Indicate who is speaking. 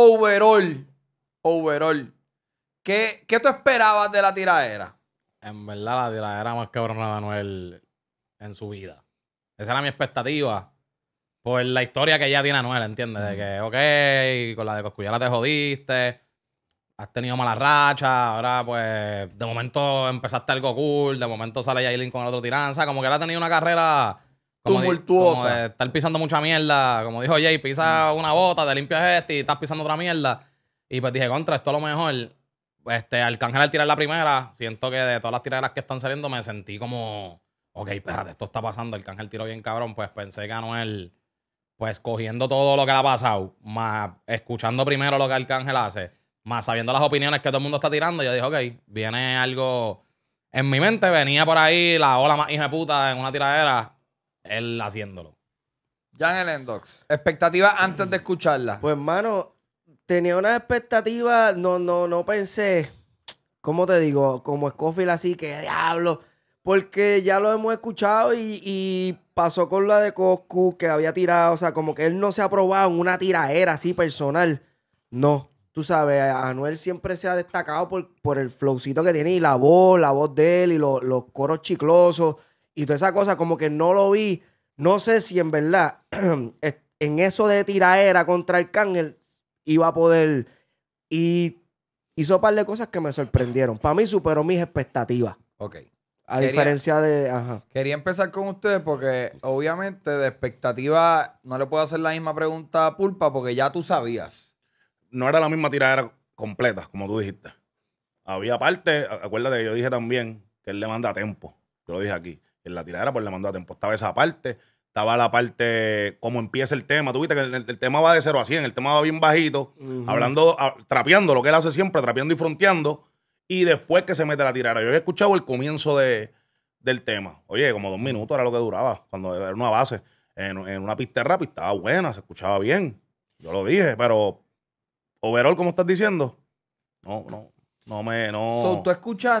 Speaker 1: overall, overall, ¿qué, qué tú esperabas de la
Speaker 2: tiradera? En verdad, la tiradera más cabrona de Anuel en su vida. Esa era mi expectativa. Por la historia que ya tiene Anuel, ¿entiendes? De que, ok, con la de Coscuyala te jodiste, has tenido mala racha, ahora pues de momento empezaste algo cool, de momento sale Yailin con el otro tiranza, como que él ha tenido una carrera
Speaker 3: Tumultuoso.
Speaker 2: estar pisando mucha mierda. Como dijo Jay, pisa mm. una bota, te limpias este y estás pisando otra mierda. Y pues dije, contra, esto a lo mejor. Este, Arcángel al tirar la primera, siento que de todas las tiraderas que están saliendo me sentí como. Ok, espérate, esto está pasando. Arcángel tiró bien cabrón. Pues pensé que Anuel, pues cogiendo todo lo que le ha pasado, más escuchando primero lo que Arcángel hace, más sabiendo las opiniones que todo el mundo está tirando, yo dije, ok, viene algo. En mi mente venía por ahí la ola más hija de puta en una tiradera él haciéndolo. Jan el Endox.
Speaker 1: Expectativas antes de escucharla. Pues, hermano, tenía una expectativa, no, no, no pensé, ¿cómo te digo? Como Scofield así, que diablo. Porque ya lo hemos escuchado y, pasó con la de Coscu que había tirado, o sea, como que él no se ha probado en una tiraera así personal. No, tú sabes, Anuel siempre se ha destacado por, por el flowcito que tiene y la voz, la voz de él y los coros chiclosos y toda esa cosa, como que no lo vi. No sé si en verdad en eso de tiraera contra el Cángel iba a poder. Y hizo un par de cosas que me sorprendieron. Para mí superó mis expectativas. Ok. A diferencia de. Quería empezar con ustedes porque,
Speaker 3: obviamente, de expectativa no le puedo hacer la misma pregunta a Pulpa porque ya tú sabías. No era la misma tiradera completa, como tú dijiste. Había parte, acuérdate, que yo dije también que él le manda tiempo. tempo. lo dije aquí en la tiradera por pues, la mandó a tiempo. Estaba esa parte, estaba la parte, como empieza el tema. viste que el, tema va de 0 a 100, el tema va bien bajito, hablando, ah, trapeando lo que él hace siempre, trapeando y fronteando. Y después que se mete la tiradera. Yo había escuchado el comienzo de, del tema. Oye, como dos minutos era lo que duraba, cuando era una base. En, una pista rápida estaba buena, se escuchaba bien. Yo lo dije, pero overall, como estás diciendo, no, no, no me, no. So, tú
Speaker 1: escuchaste